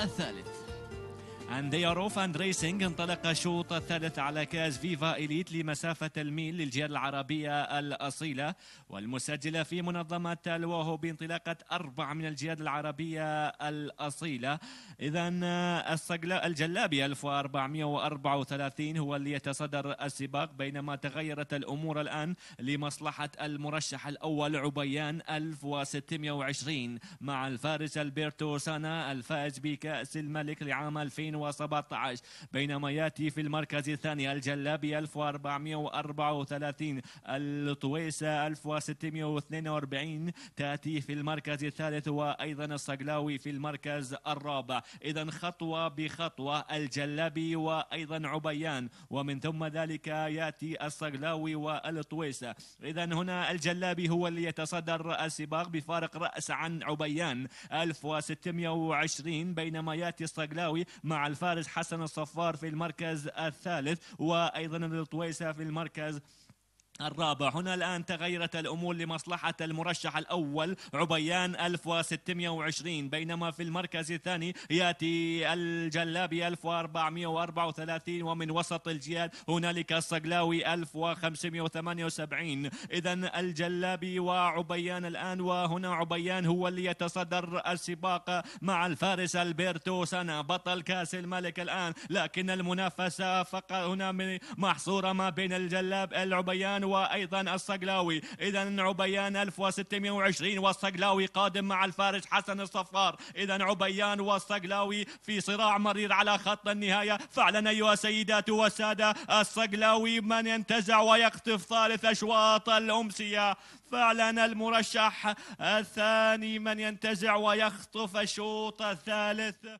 الثالث أندياروف أند ريسينج انطلق الشوط الثالث على كاس فيفا إليت لمسافة الميل للجالية العربية الأصيلة والمسجلة في منظمة الواهو بانطلاقة أربع من الجياد العربية الأصيلة إذا الجلابي 1434 هو اللي يتصدر السباق بينما تغيرت الأمور الآن لمصلحة المرشح الأول عبيان 1620 مع الفارس البرتو سانا الفائز بكأس الملك لعام 2000 1417 بينما ياتي في المركز الثاني الجلابي 1434 الطويسة 1642 تاتي في المركز الثالث وأيضا الصقلاوي في المركز الرابع إذا خطوة بخطوة الجلابي وأيضا عبيان ومن ثم ذلك ياتي الصقلاوي والطويسة إذا هنا الجلابي هو اللي يتصدر السباق بفارق رأس عن عبيان 1620 بينما ياتي الصقلاوي مع الفارس حسن الصفار في المركز الثالث وأيضا الطويسة في المركز الرابع هنا الآن تغيرت الأمور لمصلحة المرشح الأول عبيان 1620 بينما في المركز الثاني يأتي الجلابي 1434 ومن وسط الجيال هنالك الصقلاوي 1578 إذا الجلابي وعبيان الآن وهنا عبيان هو اللي يتصدر السباق مع الفارس البرتو سنة بطل كاس الملك الآن لكن المنافسة فقط هنا محصورة ما بين الجلاب العبيان وايضا الصقلاوي اذا عبيان 1620 والصقلاوي قادم مع الفارس حسن الصفار اذا عبيان والصقلاوي في صراع مرير على خط النهايه فعلا ايها السيدات والساده الصقلاوي من ينتزع ويقطف ثالث اشواط الامسيه فعلا المرشح الثاني من ينتزع ويخطف الشوط الثالث